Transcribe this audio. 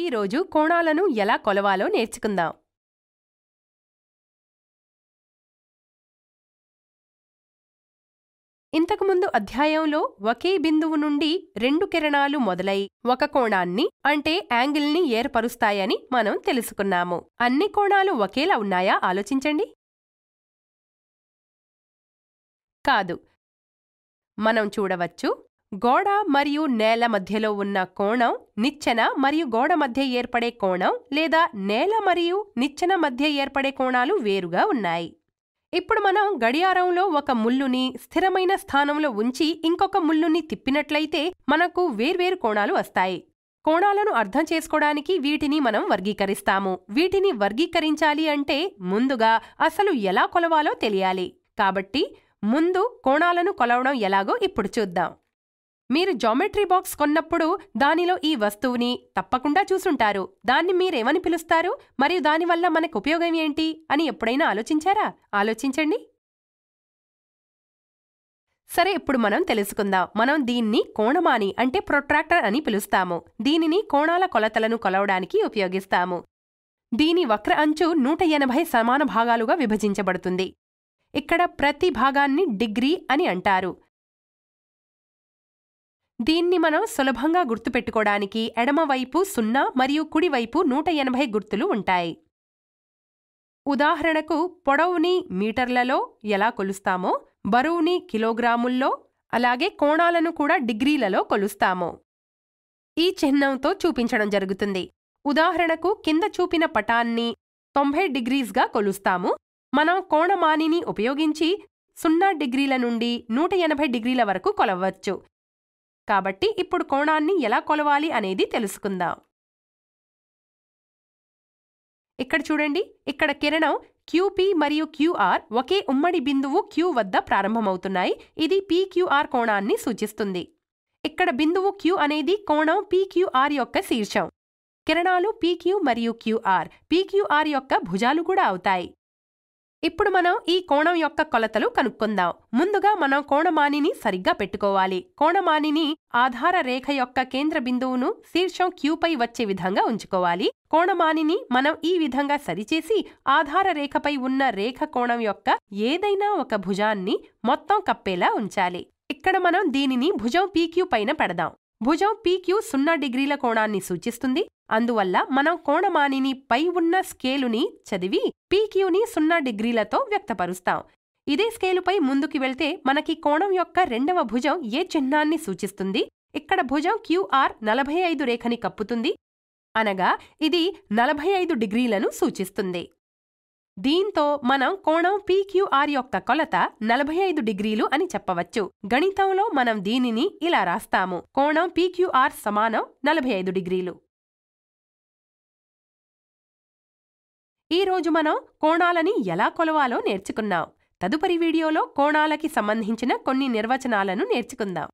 ఈరోజు కోణాలను ఎలా కొలవాలో నేర్చుకుందాం ఇంతకుముందు అధ్యాయంలో ఒకే బిందువు నుండి రెండు కిరణాలు మొదలై ఒక కోణాన్ని అంటే యాంగిల్ని ఏర్పరుస్తాయని మనం తెలుసుకున్నాము అన్ని కోణాలు ఒకేలా ఉన్నాయా ఆలోచించండి కాదు మనం చూడవచ్చు గోడ మరియు నేల మధ్యలో ఉన్న కోణం నిచ్చెన మరియు గోడ మధ్య ఏర్పడే కోణం లేదా నేల మరియు నిచ్చెన మధ్య ఏర్పడే కోణాలు వేరుగా ఉన్నాయి ఇప్పుడు మనం గడియారంలో ఒక ముల్లుని స్థిరమైన స్థానంలో ఉంచి ఇంకొక ముల్లుని తిప్పినట్లయితే మనకు వేర్వేరు కోణాలు వస్తాయి కోణాలను అర్థం చేసుకోవడానికి వీటిని మనం వర్గీకరిస్తాము వీటిని వర్గీకరించాలి అంటే ముందుగా అసలు ఎలా కొలవాలో తెలియాలి కాబట్టి ముందు కోణాలను కొలవడం ఎలాగో ఇప్పుడు చూద్దాం మీరు జామెట్రీ బాక్స్ కొన్నప్పుడు దానిలో ఈ వస్తువుని తప్పకుండా చూసుంటారు దాన్ని మీరేమని పిలుస్తారు మరియు దానివల్ల మనకు ఉపయోగం ఏంటి అని ఎప్పుడైనా ఆలోచించారా ఆలోచించండి సరే ఇప్పుడు మనం తెలుసుకుందాం మనం దీన్ని కోణమాని అంటే ప్రొట్రాక్టర్ అని పిలుస్తాము దీనిని కోణాల కొలతలను కొలవడానికి ఉపయోగిస్తాము దీని వక్ర అంచు నూట ఎనభై సమాన భాగాలుగా విభజించబడుతుంది ఇక్కడ ప్రతి భాగాన్ని డిగ్రీ అని అంటారు దీన్ని మనం సులభంగా గుర్తుపెట్టుకోవడానికి ఎడమవైపు సున్నా మరియు కుడివైపు నూట ఎనభై గుర్తులు ఉంటాయి ఉదాహరణకు పొడవుని మీటర్లలో ఎలా కొలుస్తామో బరువుని కిలోగ్రాముల్లో అలాగే కోణాలను కూడా డిగ్రీలలో కొలుస్తాము ఈ చిహ్నంతో చూపించడం జరుగుతుంది ఉదాహరణకు కింద చూపిన పటాన్ని తొంభై డిగ్రీస్గా కొలుస్తాము మనం కోణమానిని ఉపయోగించి సున్నా డిగ్రీల నుండి నూట ఎనభై డిగ్రీల వరకు కొలవచ్చు కాబట్టి ఇప్పుడు కోణాన్ని ఎలా కొలవాలి అనేది తెలుసుకుందాం ఇక్కడ చూడండి ఇక్కడ కిరణం క్యూపీ మరియు క్యూఆర్ ఒకే ఉమ్మడి బిందువు క్యూ వద్ద ప్రారంభమవుతున్నాయి ఇది పీక్యూఆర్ కోణాన్ని సూచిస్తుంది ఇక్కడ బిందువు క్యూ అనేది కోణం పీక్యూఆర్ యొక్క శీర్షం కిరణాలు పీక్యూ మరియు క్యూఆర్ పీక్యూఆర్ యొక్క భుజాలు కూడా అవుతాయి ఇప్పుడు మనం ఈ కోణం యొక్క కొలతలు కనుక్కుందాం ముందుగా మనం కోణమానిని సరిగ్గా పెట్టుకోవాలి కోణమానిని ఆధార రేఖ యొక్క కేంద్ర బిందువును శీర్షం క్యూపై వచ్చే విధంగా ఉంచుకోవాలి కోణమానిని మనం ఈ విధంగా సరిచేసి ఆధార రేఖపై ఉన్న రేఖ కోణం యొక్క ఏదైనా ఒక భుజాన్ని మొత్తం కప్పేలా ఉంచాలి ఇక్కడ మనం దీనిని భుజం పీక్యూ పైన పెడదాం భుజం పీక్యూ సున్నా డిగ్రీల కోణాన్ని సూచిస్తుంది అందువల్ల మనం కోణమానిని పై ఉన్న స్కేలుని చదివి పీక్యూని సున్నా డిగ్రీలతో వ్యక్తపరుస్తాం ఇదే స్కేలుపై ముందుకి వెళ్తే మనకి కోణం యొక్క రెండవ భుజం ఏ చిహ్నాన్ని సూచిస్తుంది ఇక్కడ భుజం క్యూఆర్ నలభై ఐదు రేఖని కప్పుతుంది అనగా ఇది నలభై ఐదు డిగ్రీలను సూచిస్తుంది దీంతో మనం కోణం పీక్యూఆర్ యొక్క కొలత నలభై ఐదు డిగ్రీలు అని చెప్పవచ్చు గణితంలో మనం దీనిని ఇలా రాస్తాము కోణం పీక్యూఆర్ సమానం నలభై ఐదు డిగ్రీలు ఈరోజు మనం కోణాలని ఎలా కొలవాలో నేర్చుకున్నాం తదుపరి వీడియోలో కోణాలకి సంబంధించిన కొన్ని నిర్వచనాలను నేర్చుకుందాం